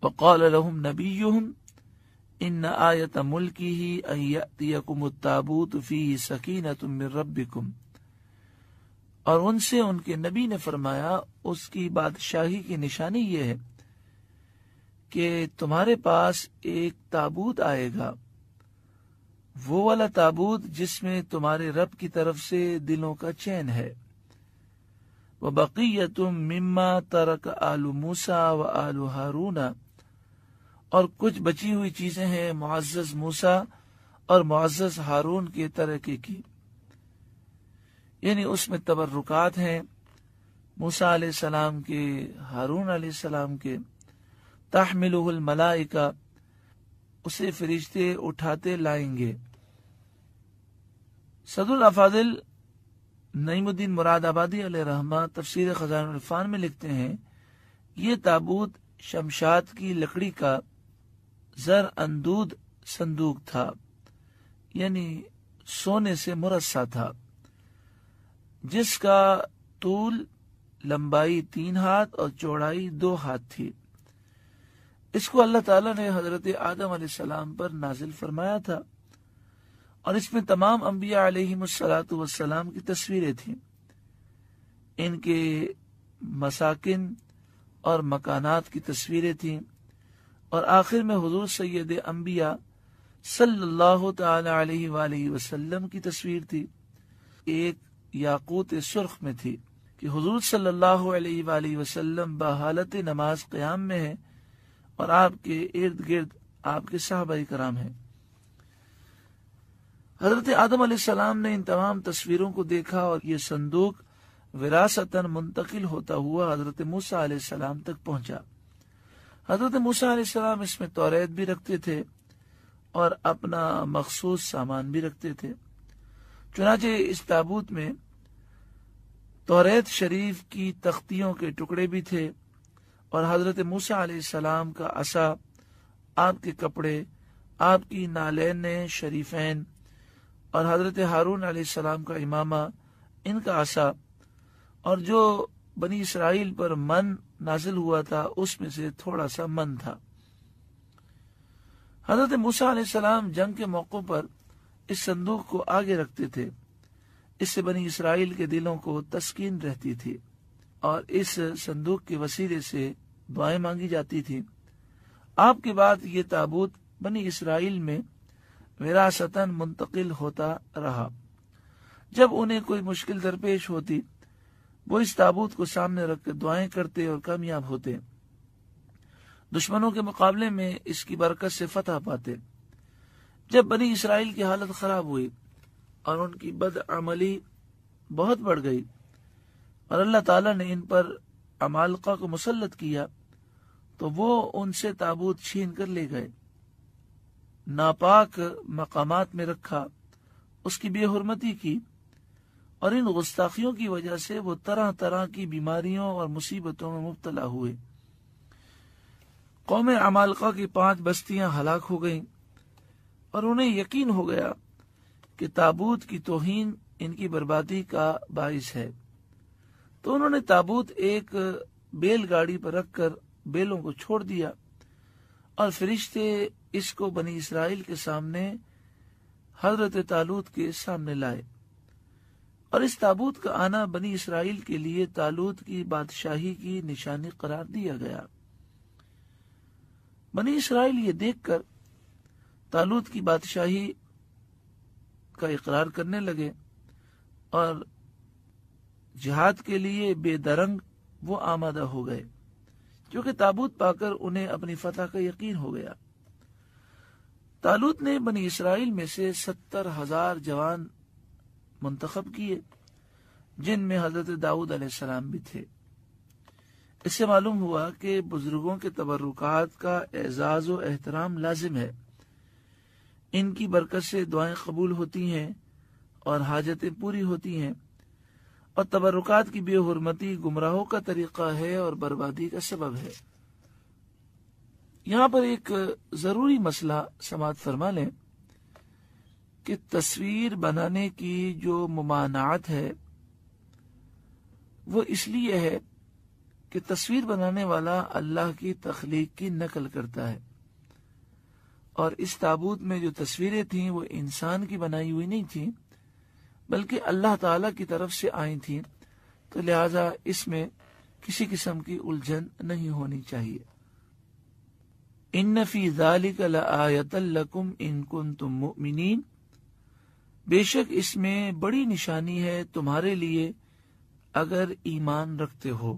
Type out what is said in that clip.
آية ملكه أن ان التابوت آیت ملکی من ربكم اور ان ان سے کے نبی نے فرمایا اس کی بادشاہی کی نشانی یہ ہے کہ تمہارے پاس ایک تابوت آئے گا وہ والا تابوت جس میں تمہارے رب کی طرف سے دلوں کا چین ہے وہ بقی تم مما ترک آلو موسا و آلو ہارونا اور کچھ بچی ہوئی چیزیں ہیں معزز موسا اور معزز ہارون کے ترقی کی یعنی اس میں تبرکات ہیں موسا علیہ السلام کے ہارون علیہ السلام کے تحمل ملائی کا اسے فرشتے اٹھاتے لائیں گے صد الافاضل نعیم الدین مراد آبادی علیہ رحمٰ تفسیر خزان الفان میں لکھتے ہیں یہ تابوت شمشاد کی لکڑی کا زر اندود صندوق تھا یعنی سونے سے مرسا تھا جس کا طول لمبائی تین ہاتھ اور چوڑائی دو ہاتھ تھی اس کو اللہ تعالیٰ نے حضرت آدم علیہ السلام پر نازل فرمایا تھا اور اس میں تمام انبیاء علیہ مسلاۃ والسلام کی تصویریں تھیں ان کے مساکن اور مکانات کی تصویریں تھیں اور آخر میں حضور سید انبیاء صلی اللہ تعالی علیہ وآلہ وسلم کی تصویر تھی ایک یاقوت سرخ میں تھی کہ حضور صلی اللہ علیہ وآلہ وسلم بحالت نماز قیام میں ہے اور آپ کے ارد گرد آپ کے صحابہ کرام ہیں حضرت آدم علیہ السلام نے ان تمام تصویروں کو دیکھا اور یہ صندوق وراثتاً منتقل ہوتا ہوا حضرت موسیٰ علیہ السلام تک پہنچا حضرت موسیٰ علیہ السلام اس میں توریت بھی رکھتے تھے اور اپنا مخصوص سامان بھی رکھتے تھے چنانچہ اس تابوت میں توریت شریف کی تختیوں کے ٹکڑے بھی تھے اور حضرت موسیٰ علیہ السلام کا عصا آپ کے کپڑے آپ کی نالین شریفین اور حضرت ہارون علیہ السلام کا امامہ ان کا عصا اور جو بنی اسرائیل پر من نازل ہوا تھا اس میں سے تھوڑا سا من تھا حضرت موسیٰ علیہ السلام جنگ کے موقع پر اس صندوق کو آگے رکھتے تھے اس سے بنی اسرائیل کے دلوں کو تسکین رہتی تھی اور اس صندوق کے وسیلے سے دعائیں مانگی جاتی تھی آپ کے بعد یہ تابوت بنی اسرائیل میں وراثتاً منتقل ہوتا رہا جب انہیں کوئی مشکل درپیش ہوتی وہ اس تابوت کو سامنے رکھ کے دعائیں کرتے اور کامیاب ہوتے دشمنوں کے مقابلے میں اس کی برکت سے فتح پاتے جب بنی اسرائیل کی حالت خراب ہوئی اور ان کی بدعملی بہت بڑھ گئی اور اللہ تعالیٰ نے ان پر امالقہ کو مسلط کیا تو وہ ان سے تابوت چھین کر لے گئے ناپاک مقامات میں رکھا اس کی بے حرمتی کی اور ان گستاخیوں کی وجہ سے وہ طرح طرح کی بیماریوں اور مصیبتوں میں مبتلا ہوئے قوم عمالقہ کی پانچ بستیاں ہلاک ہو گئیں اور انہیں یقین ہو گیا کہ تابوت کی توہین ان کی بربادی کا باعث ہے تو انہوں نے تابوت ایک بیل گاڑی پر رکھ کر بیلوں کو چھوڑ دیا اور فرشتے اس کو بنی اسرائیل کے سامنے حضرت تالوت کے سامنے لائے اور اس تابوت کا آنا بنی اسرائیل کے لیے تالوت کی کی بادشاہی نشانی قرار دیا گیا بنی اسرائیل یہ دیکھ کر تالوت کی بادشاہی کا اقرار کرنے لگے اور جہاد کے لیے بے درنگ وہ آمادہ ہو گئے کیونکہ تابوت پا کر انہیں اپنی فتح کا یقین ہو گیا تالوت نے بنی اسرائیل میں سے ستر ہزار جوان منتخب کیے جن میں حضرت داؤد علیہ السلام بھی تھے اس سے معلوم ہوا کہ بزرگوں کے تبرکات کا اعزاز و احترام لازم ہے ان کی برکت سے دعائیں قبول ہوتی ہیں اور حاجتیں پوری ہوتی ہیں اور تبرکات کی بے حرمتی گمراہوں کا طریقہ ہے اور بربادی کا سبب ہے یہاں پر ایک ضروری مسئلہ سماعت فرما لیں کہ تصویر بنانے کی جو ممانعت ہے وہ اس لیے ہے کہ تصویر بنانے والا اللہ کی تخلیق کی نقل کرتا ہے اور اس تابوت میں جو تصویریں تھیں وہ انسان کی بنائی ہوئی نہیں تھی بلکہ اللہ تعالی کی طرف سے آئی تھی تو لہذا اس میں کسی قسم کی الجھن نہیں ہونی چاہیے ان ان ذالک لآیت لکم کنتم مؤمنین بے شک اس میں بڑی نشانی ہے تمہارے لیے اگر ایمان رکھتے ہو